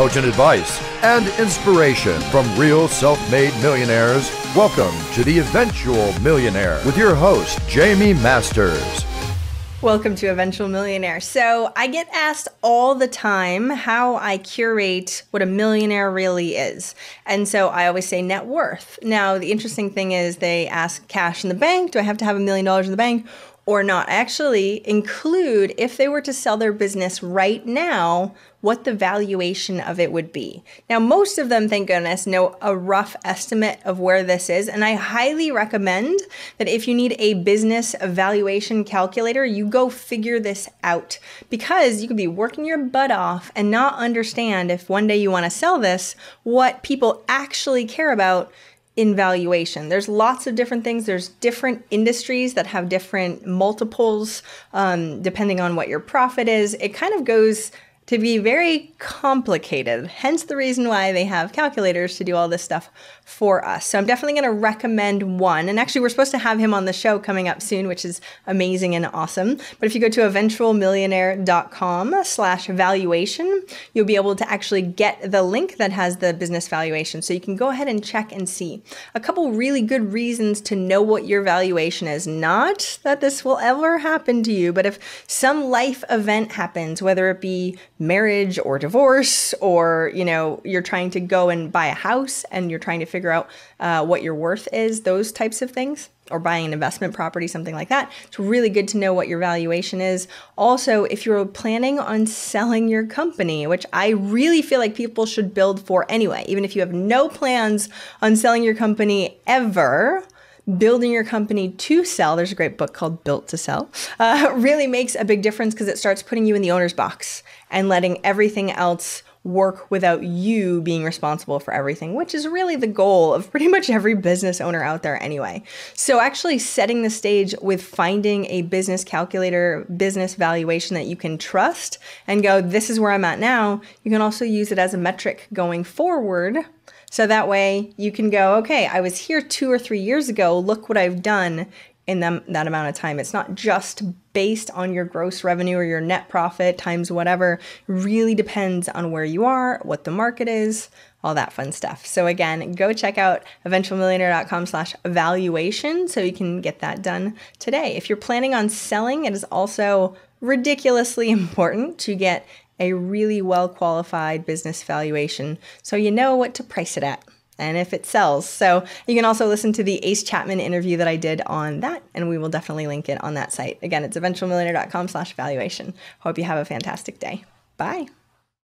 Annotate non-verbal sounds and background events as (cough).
potent advice and inspiration from real self made millionaires. Welcome to The Eventual Millionaire with your host, Jamie Masters. Welcome to Eventual Millionaire. So, I get asked all the time how I curate what a millionaire really is. And so I always say net worth. Now, the interesting thing is they ask cash in the bank, do I have to have a million dollars in the bank? or not actually include if they were to sell their business right now what the valuation of it would be. Now, most of them, thank goodness, know a rough estimate of where this is. And I highly recommend that if you need a business valuation calculator, you go figure this out because you could be working your butt off and not understand if one day you want to sell this, what people actually care about in valuation. There's lots of different things. There's different industries that have different multiples um, depending on what your profit is. It kind of goes to be very complicated, hence the reason why they have calculators to do all this stuff for us. So I'm definitely going to recommend one. And actually, we're supposed to have him on the show coming up soon, which is amazing and awesome. But if you go to eventualmillionaire.com slash valuation, you'll be able to actually get the link that has the business valuation. So you can go ahead and check and see. A couple really good reasons to know what your valuation is. Not that this will ever happen to you, but if some life event happens, whether it be marriage or divorce or you know you're trying to go and buy a house and you're trying to figure out uh, what your worth is those types of things or buying an investment property something like that it's really good to know what your valuation is also if you're planning on selling your company which i really feel like people should build for anyway even if you have no plans on selling your company ever building your company to sell, there's a great book called Built to Sell, uh, (laughs) really makes a big difference because it starts putting you in the owner's box and letting everything else work without you being responsible for everything, which is really the goal of pretty much every business owner out there anyway. So, actually setting the stage with finding a business calculator, business valuation that you can trust and go, this is where I'm at now. You can also use it as a metric going forward. So that way you can go, okay, I was here two or three years ago. Look what I've done in them, that amount of time. It's not just based on your gross revenue or your net profit times whatever. It really depends on where you are, what the market is, all that fun stuff. So again, go check out eventualmillionaire.com slash valuation so you can get that done today. If you're planning on selling, it is also ridiculously (laughs) important to get a really well qualified business valuation so you know what to price it at and if it sells. So you can also listen to the Ace Chapman interview that I did on that, and we will definitely link it on that site. Again, it's eventualmillionaire.com slash valuation. Hope you have a fantastic day. Bye.